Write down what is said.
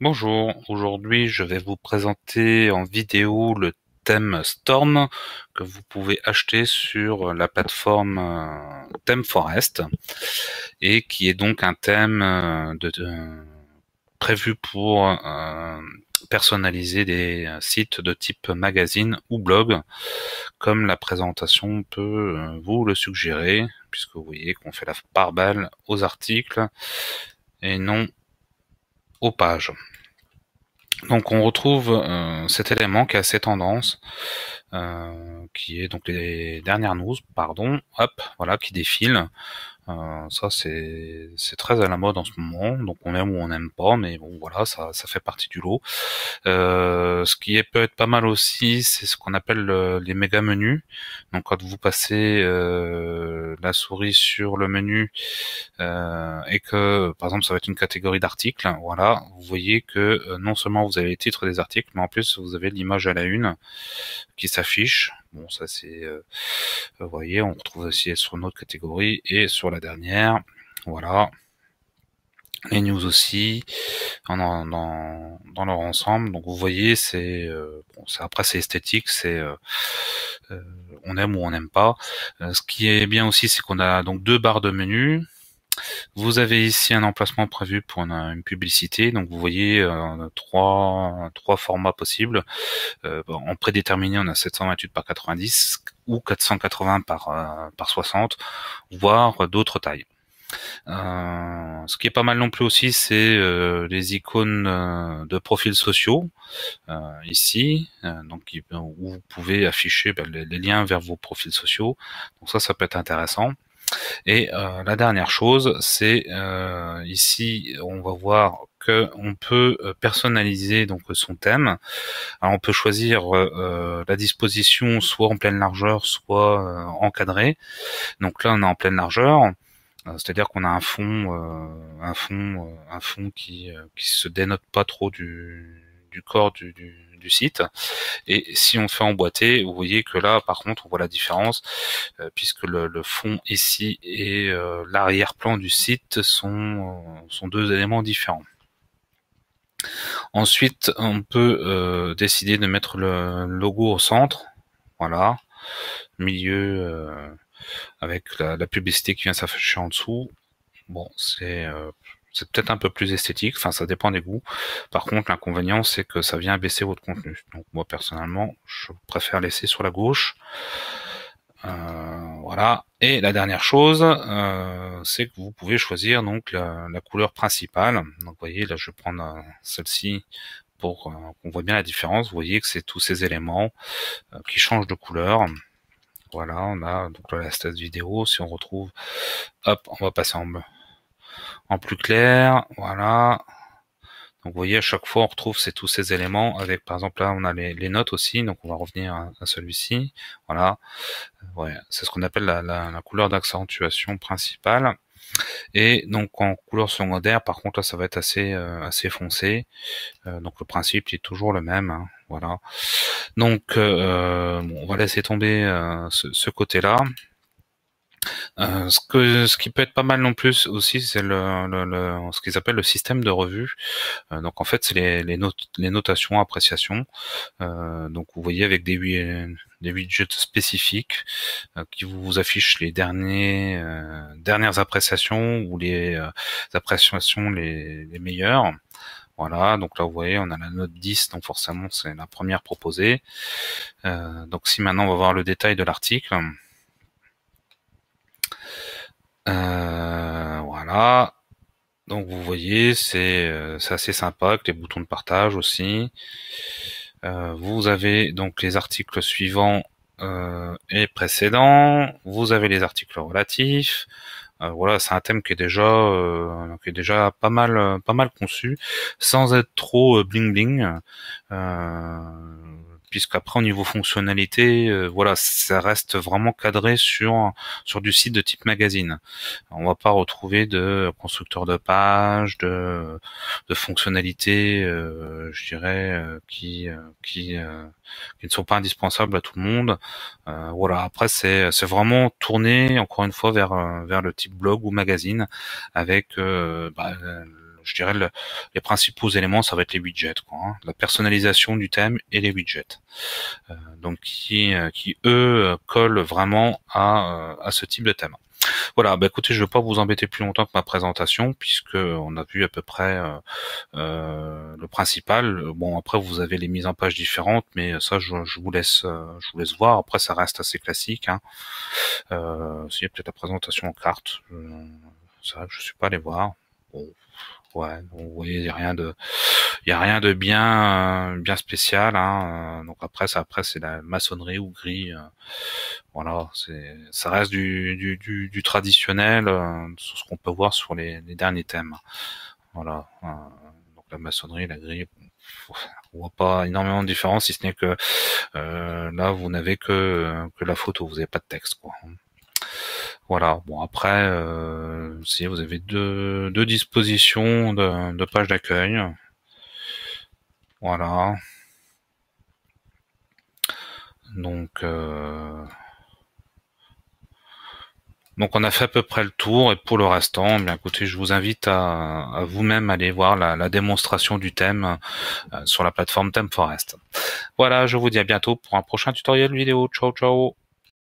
Bonjour, aujourd'hui je vais vous présenter en vidéo le thème Storm que vous pouvez acheter sur la plateforme euh, Thème Forest et qui est donc un thème euh, de, prévu pour euh, personnaliser des sites de type magazine ou blog, comme la présentation peut vous le suggérer, puisque vous voyez qu'on fait la pare balle aux articles et non aux pages. Donc on retrouve euh, cet élément qui a ses tendances, euh, qui est donc les dernières news, pardon, hop, voilà, qui défile. Euh, ça c'est très à la mode en ce moment, donc on aime ou on n'aime pas, mais bon voilà, ça, ça fait partie du lot. Euh, ce qui est, peut être pas mal aussi, c'est ce qu'on appelle euh, les méga menus. Donc quand vous passez euh, la souris sur le menu et que par exemple ça va être une catégorie d'articles, voilà, vous voyez que non seulement vous avez les titres des articles, mais en plus vous avez l'image à la une qui s'affiche. Bon, ça c'est, vous voyez, on retrouve aussi sur une autre catégorie et sur la dernière, voilà, les news aussi dans, dans, leur ensemble. Donc vous voyez, c'est euh, après c'est esthétique, c'est euh, euh, on aime ou on n'aime pas. ce qui est bien aussi, c'est qu'on a donc deux barres de menu. Vous avez ici un emplacement prévu pour une, publicité, donc vous voyez euh, trois, trois formats possibles. en prédéterminé, on a 728 par 90 ou 480 par, par 60, voire d'autres tailles. Euh, ce qui est pas mal non plus aussi, c'est euh, les icônes euh, de profils sociaux ici, donc où vous pouvez afficher ben, les, liens vers vos profils sociaux. Donc ça, ça peut être intéressant. Et la dernière chose, c'est ici, on va voir que on peut personnaliser donc son thème. Alors on peut choisir la disposition soit en pleine largeur, soit euh, encadrée. Donc là on est en pleine largeur. Euh, c'est-à-dire qu'on a un fond, euh, un fond, euh, un fond qui qui se dénote pas trop du, du corps du, du, site. Et si on fait emboîter, vous voyez que là, par contre, on voit la différence puisque le, le, fond ici et l'arrière-plan du site sont sont deux éléments différents. Ensuite, on peut décider de mettre le logo au centre, voilà, milieu avec la, publicité qui vient s'afficher en dessous. Bon, euh, c'est peut-être un peu plus esthétique, enfin ça dépend des goûts. Par contre, l'inconvénient c'est que ça vient baisser votre contenu. Donc moi personnellement, je préfère laisser sur la gauche. Euh, voilà. Et la dernière chose, euh, c'est que vous pouvez choisir donc la, couleur principale. Donc voyez, là je vais prendre celle-ci pour qu'on voit bien la différence. Vous voyez que c'est tous ces éléments qui changent de couleur. Voilà, on a donc la stade vidéo. Si on retrouve, hop, on va passer en, en plus clair. Voilà. Donc vous voyez, à chaque fois, on retrouve ces, tous ces éléments avec, par exemple, là, on a les, notes aussi, donc on va revenir à, celui-ci. Voilà, euh, c'est ce qu'on appelle la, couleur d'accentuation principale. Et donc en couleur secondaire, par contre, là, ça va être assez, euh, assez foncé. Euh, donc le principe est toujours le même. Hein. Voilà. Donc, euh, bon, on va laisser tomber euh, ce, côté-là. Euh, ce, que, ce qui peut être pas mal non plus aussi, c'est le, ce qu'ils appellent le système de revue. donc en fait, c'est les, les, les notations, appréciations. donc vous voyez avec des, des widgets spécifiques qui vous affichent les derniers, dernières appréciations ou les appréciations les, les meilleures. Voilà, donc là vous voyez, on a la note 10, donc forcément c'est la première proposée. Euh, donc si maintenant on va voir le détail de l'article. Euh, voilà. Donc vous voyez, euh, c'est assez sympa avec les boutons de partage aussi. vous avez donc les articles suivants et précédents. Vous avez les articles relatifs. Euh, voilà, c'est un thème qui est déjà euh, est déjà pas mal euh, pas mal conçu, sans être trop bling bling. Euh, puisqu'après au niveau fonctionnalité, euh, voilà, ça reste vraiment cadré sur sur du site de type magazine. On va pas retrouver de constructeur de pages, de fonctionnalités, euh, je dirais, euh, qui qui ne sont pas indispensables à tout le monde. voilà, après c'est c'est vraiment tourné encore une fois vers vers le type blog ou magazine avec bah, je dirais les principaux éléments, ça va être les widgets, hein. la personnalisation du thème et les widgets. Euh, donc qui, euh, qui eux euh, collent vraiment à, à ce type de thème. Voilà, bah écoutez, je ne vais pas vous embêter plus longtemps que ma présentation, puisque on a vu à peu près le principal. Bon, après vous avez les mises en page différentes, mais ça, je, vous laisse, je vous laisse voir. Après, ça reste assez classique. Hein. Euh, y a peut-être la présentation en carte, que je suis pas allé voir bon, ouais, vous voyez, il y a rien de, y a rien de bien, euh, bien spécial. Hein. Euh, donc après, ça, après c'est la maçonnerie ou gris. Euh, voilà, c'est, ça reste du, du, du, du traditionnel sur ce qu'on peut voir sur les, les derniers thèmes. Voilà. donc la maçonnerie, la grille, on voit pas énormément de différence, si ce n'est que là vous n'avez que, que la photo, vous n'avez pas de texte quoi. Voilà. Bon après, euh, si vous avez deux, dispositions de, de pages d'accueil, voilà. Donc euh, donc on a fait à peu près le tour et pour le restant, eh bien écoutez, je vous invite à, vous-même aller voir la, démonstration du thème euh, sur la plateforme ThemeForest. Voilà, je vous dis à bientôt pour un prochain tutoriel vidéo. Ciao ciao.